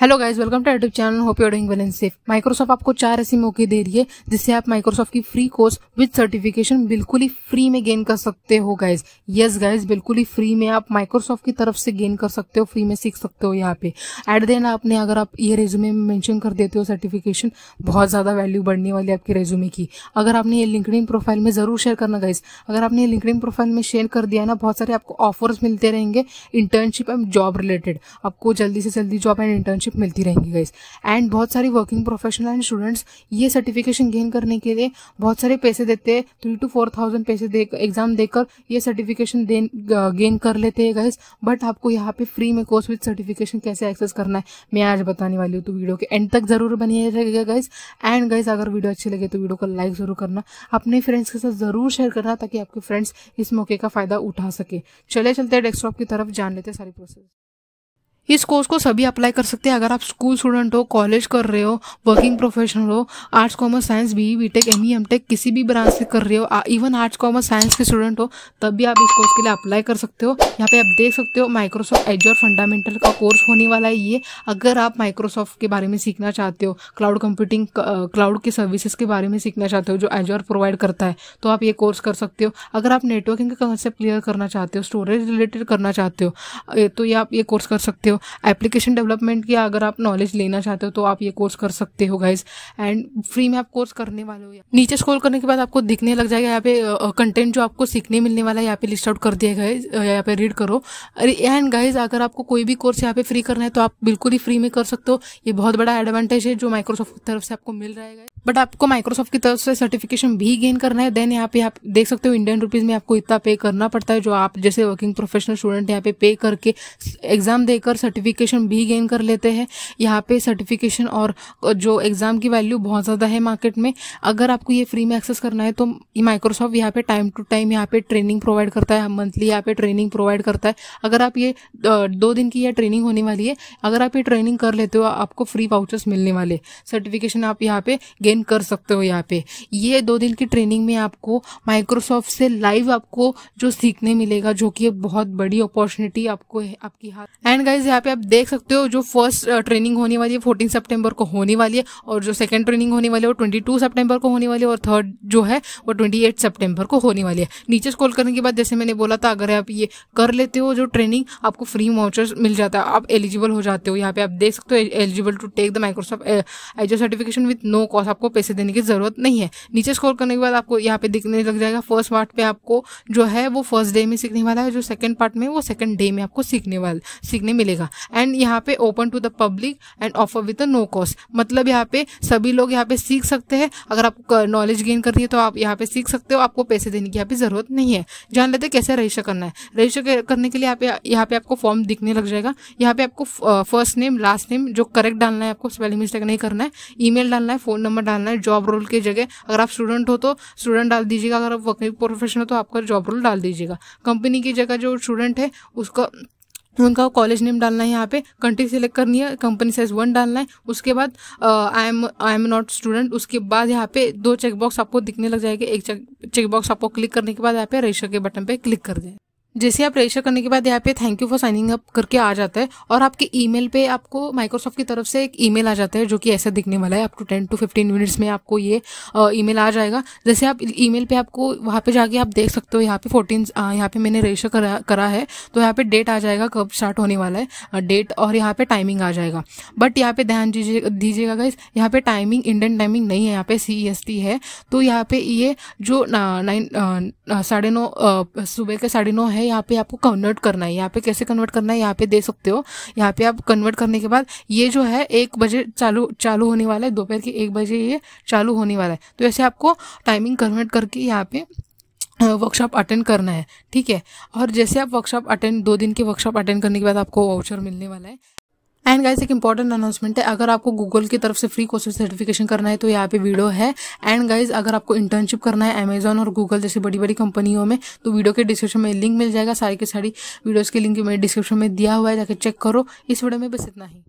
hello guys welcome to YouTube channel hope you doing well and safe Microsoft आपको चार ऐसे मौके दे रही है जिससे आप माइक्रोसॉफ्ट की फ्री कोर्स विद सर्टिफिकेशन बिल्कुल ही फ्री में गेन कर सकते हो गाइस यस गाइस बिल्कुल ही फ्री में आप माइक्रोसॉफ्ट की तरफ से गेन कर सकते हो फ्री में सीख सकते हो यहाँ पे एट देन आपने अगर आप ये रेज्यूमे मेंशन कर देते हो सर्टिफिकेशन बहुत ज़्यादा वैल्यू बढ़ने वाली है आपके रेज्यूमे की अगर आपने ये लिंकड प्रोफाइल में ज़रूर शेयर करना गाइज अगर आपने ये लिंकड प्रोफाइल में शेयर कर दिया ना बहुत सारे आपको ऑफर्स मिलते रहेंगे इंटर्नशिप एंड जॉब रिलेटेड आपको जल्दी से जल्दी जॉब एंड इंटर्नशिप स्कॉलरशिप मिलती रहेंगी गाइस एंड बहुत सारी वर्किंग प्रोफेशनल एंड स्टूडेंट्स ये सर्टिफिकेशन गेन करने के लिए बहुत सारे पैसे देते हैं थ्री टू फोर थाउजेंड पैसे दे एग्जाम देकर ये सर्टिफिकेशन गेन कर लेते हैं गाइस बट आपको यहाँ पे फ्री में कोर्स विद सर्टिफिकेशन कैसे एक्सेस करना है मैं आज बताने वाली हूँ तो वीडियो के एंड तक जरूर बनी रहेगा गाइस एंड गाइस अगर वीडियो अच्छी लगे तो वीडियो को लाइक जरूर करना अपने फ्रेंड्स के साथ जरूर शेयर करना ताकि आपके फ्रेंड्स इस मौके का फायदा उठा सके चले चलते डेस्कटॉप की तरफ जान लेते सारी प्रोसेस इस कोर्स को सभी अप्लाई कर सकते हैं अगर आप स्कूल स्टूडेंट हो कॉलेज कर रहे हो वर्किंग प्रोफेशनल हो arts commerce science B B tech M E M tech किसी भी ब्रांच से कर रहे हो आ, इवन आर्ट्स कॉमर्स साइंस के स्टूडेंट हो तब भी आप इस कोर्स के लिए अप्लाई कर सकते हो यहाँ पे आप देख सकते हो माइक्रोसॉफ्ट एजर फंडामेंटल का कोर्स होने वाला है ये अगर आप माइक्रोसॉफ्ट के बारे में सीखना चाहते हो क्लाउड कंप्यूटिंग क्लाउड के सर्विसेज के बारे में सीखना चाहते हो जो एजर प्रोवाइड करता है तो आप ये कोर्स कर सकते हो अगर आप नेटवर्किंग का कंसेप्ट क्लियर करना चाहते हो स्टोरेज रिलेटेड करना चाहते हो तो ये आप ये कोर्स कर सकते हो हो एप्लीकेशन डेवलपमेंट की अगर आप नॉलेज लेना चाहते हो तो आप ये कोर्स कर सकते हो गाइज एंड फ्री में आप कोर्स करने वाले हो नीचे स्कोल करने के बाद आपको दिखने लग जाएगा यहाँ पे कंटेंट जो आपको सीखने मिलने वाला है यहाँ पे लिस्ट आउट कर दिया गाइज यहाँ पे रीड करो एंड गाइज अगर आपको कोई भी कोर्स यहाँ पे फ्री करना है तो आप बिल्कुल ही फ्री में कर सकते हो ये बहुत बड़ा एडवांटेज है जो माइक्रोसॉफ्ट की तरफ से आपको मिल रहा है बट आपको माइक्रोसॉफ्ट की तरफ से सर्टिफिकेशन भी गेन करना है देन यहाँ पे आप देख सकते हो इंडियन रुपीज में आपको इतना पे करना पड़ता है जो आप जैसे वर्किंग प्रोफेशनल स्टूडेंट यहाँ पे पे करके एग्जाम देकर सर्टिफिकेशन भी गेन कर लेते हैं यहाँ पे सर्टिफिकेशन और जो एग्जाम की वैल्यू बहुत ज़्यादा है मार्केट में अगर आपको ये फ्री में एक्सेस करना है तो माइक्रोसॉफ्ट यहाँ पे टाइम टू टाइम यहाँ पे ट्रेनिंग प्रोवाइड करता है मंथली यहाँ पे ट्रेनिंग प्रोवाइड करता है अगर आप ये दो दिन की यह ट्रेनिंग होने वाली है अगर आप ये ट्रेनिंग कर लेते हो आपको फ्री वाउचर्स मिलने वाले सर्टिफिकेशन आप यहाँ पे गेन कर सकते हो यहाँ पे ये दो दिन की ट्रेनिंग में आपको माइक्रोसॉफ्ट से लाइव आपको जो सीखने मिलेगा जो कि बहुत बड़ी अपॉर्चुनिटी आपको आपकी हाथ एंड गाइज यहाँ पे आप देख सकते हो जो फर्स्ट ट्रेनिंग uh, होने वाली है फोर्टीन सेप्टेम्बर को होने वाली है और जो सेकेंड ट्रेनिंग होने वाली है वो ट्वेंटी टू सेप्टेम्बर को होने वाली है और थर्ड जो है वो ट्वेंटी एट सेप्टेम्बर को होने वाली है नीचे स्कॉल करने के बाद जैसे मैंने बोला था अगर आप ये कर लेते हो जो ट्रेनिंग आपको फ्री वाउचर्स मिल जाता है आप एलिजिबल हो जाते हो यहाँ पे आप देख सकते हो eligible to take the Microsoft Azure certification with no cost आपको पैसे देने की ज़रूरत नहीं है नीचे स्कोर करने के बाद आपको यहाँ पे दिखने लग जाएगा फर्स्ट पार्ट पे आपको जो है वो फर्स्ट डे में सीखने वाला है जो सेकंड पार्ट में वो सेकंड डे में आपको सीखने वाला सीखने मिलेगा एंड यहाँ पे open to the public and offer with no cost मतलब यहाँ पे सभी लोग यहाँ पे सीख सकते हैं अगर आप नॉलेज गेन करती है तो आप यहाँ पे सीख सकते हो आपको पैसे देने की यहाँ पे ज़रूरत नहीं है जान लेते कैसे रजिस्टर करना है रजिस्टर करने के लिए आप यहाँ पे आपको फॉर्म दिखने लग जाएगा यहाँ पे आपको फर्स्ट नेम लास्ट नेम जो करेक्ट डालना है आपको स्पेलिंग मिस्टेक नहीं करना है ईमेल डालना है फोन नंबर डालना है जॉब रोल की जगह अगर आप स्टूडेंट हो तो स्टूडेंट डाल दीजिएगा अगर आप वर्किंग प्रोफेशन हो तो आपका जॉब रोल डाल दीजिएगा कंपनी की जगह जो स्टूडेंट है उसका उनका कॉलेज नेम डालना है यहाँ पे कंट्री सेलेक्ट करनी है कंपनी साइज वन डालना है उसके बाद I am I am not student उसके बाद यहाँ पे दो चेक बॉक्स आपको दिखने लग जाएगा एक चेक बॉक्स आपको क्लिक करने के बाद यहाँ पे रजिस्टर के बटन पे क्लिक कर दें जैसे आप रजिस्टर करने के बाद यहाँ पे thank you for signing up करके आ जाता है और आपके ईमेल पे आपको माइक्रोसॉफ्ट की तरफ से एक ईमेल आ जाता है जो कि ऐसा दिखने वाला है up to ten to fifteen minutes में आपको ये ईमेल आ जाएगा जैसे आप ईमेल पे आपको वहाँ पे जाके आप देख सकते हो यहाँ पे फोर्टीन यहाँ पे मैंने रजिस्टर करा करा है तो यहाँ पे डेट आ जाएगा कब स्टार्ट होने वाला है डेट और यहाँ पे टाइमिंग आ जाएगा बट यहाँ पे ध्यान दीजिए दीजिएगा गाइज यहाँ पे टाइमिंग इंडियन टाइमिंग नहीं है यहाँ पे सी एस टी है तो यहाँ पे ये जो नाइन साढ़े नौ सुबह के साढ़े नौ है है यहाँ पे आपको कन्वर्ट करना है यहाँ पे कैसे कन्वर्ट करना है यहाँ पे दे सकते हो यहाँ पे आप कन्वर्ट करने के बाद ये जो है एक बजे चालू चालू होने वाला है दोपहर के एक बजे ये चालू होने वाला है तो ऐसे आपको टाइमिंग कन्वर्ट करके यहाँ पे वर्कशॉप अटेंड करना है ठीक है और जैसे आप वर्कशॉप अटेंड दो दिन के वर्कशॉप अटेंड करने के बाद आपको वाउचर मिलने वाला है एंड गाइस एक इंपॉर्टेंट अनाउंसमेंट है अगर आपको गूगल की तरफ से फ्री कोर्सेज सर्टिफिकेशन करना है तो यहाँ पे वीडियो है एंड गाइज अगर आपको इंटर्नशिप करना है अमेजोन और गूगल जैसी बड़ी बड़ी कंपनियों में तो वीडियो के डिस्क्रिप्शन में लिंक मिल जाएगा सारी के सारी वीडियोज़ के लिंक मेरे डिस्क्रिप्शन में दिया हुआ है जाकर चेक करो इस वीडियो में बस इतना ही